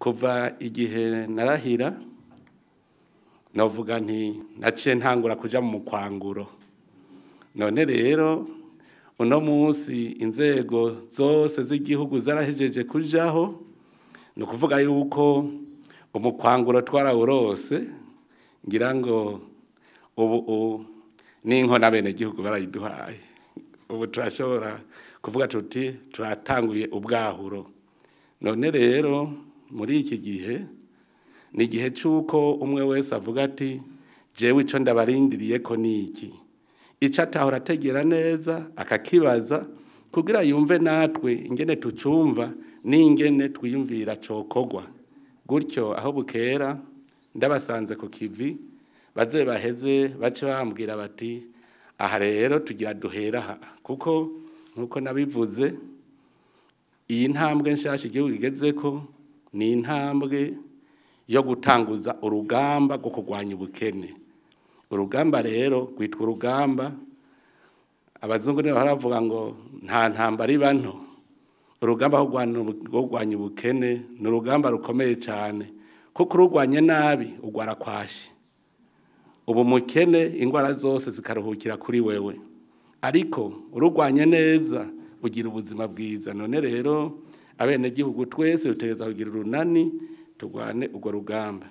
kuva igihe narahira navuga nti naciye ntangura kujya mu kwanguro none rero uno munsi inzego zose z'igihugu zarahejeje kujaho ni ukuvuga yuko umukwanguro twarawurose ngira ngo ubu n'inkona bene gihugu barayiduhaye ubu turashobora kuvuga tuti turatanguye ubwahuro none rero muri iki gihe ni igihe cy'uko umwe wese avuga ati jewe icyo ndabarindiriye ko ni iki icyo atahora ategera neza akakibaza kugira yumve natwe ingene tucumva n'ingene twiyumvira cyokogwa gutyo aho bukera ndabasanze ku kivi baze baheze bace bambwira bati aha rero tugira duhera aha kuko nk'uko nabivuze iyi ntambwe nshyashya igihugu igeze ko ni intambwe yo gutanguza urugamba rwo kurwanya ubukene urugamba rero rwitwa urugamba abazungu niba baravuga ngo nta ntambara iba nto urugamba rwo kurwanya ubukene ni urugamba rukomeye cyane kuko urugwanya nabi urwara kwashye ubu mukene indwara zose zikaruhukira kuri wewe ariko urugwanya neza ugira ubuzima bwiza none rero abenegihugu twese dutegereza kugira urunani turwane urwo rugamba